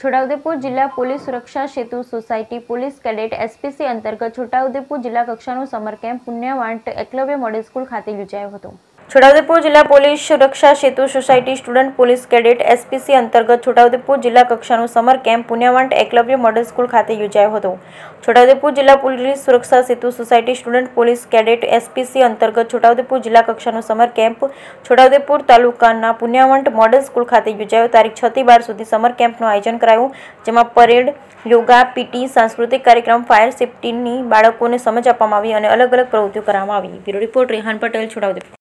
છોટાઉદેપુર જિલ્લા police Suraksha Setu society police cadet SPC અંતર્ગત છોટાઉદેપુર જિલ્લા કક્ષાનું summer camp Punyavant Eklavya model school ખાતે યોજાયો હતો છોટાઉદેપુર જિલ્લા police Suraksha Setu society student police cadet SPC અંતર્ગત છોટાઉદેપુર જિલ્લા કક્ષાનું summer camp Punyavant Eklavya model school ખાતે યોજાયો હતો છોટાઉદેપુર જિલ્લા police Suraksha Setu society student police cadet SPC અંતર્ગત છોટાઉદેપુર જિલ્લા કક્ષાનું સમર કેમ્પ છોટાઉદેપુર તાલુકાના પુન્યાવંટ મોડલ સ્કૂલ ખાતે યોજાયો તારીખ છ થી બાર સુધી સમર કેમ્પનું આયોજન કરાયું જેમાં પરેડ યોગા પીટી સાંસ્કૃતિક કાર્યક્રમ ફાયર સેફટીની બાળકોને સમજ આપવામાં આવી અને અલગ અલગ પ્રવૃત્તિઓ કરવામાં આવી બ્યુરો રિપોર્ટ રેહાન પટેલ છોટાઉદેપુર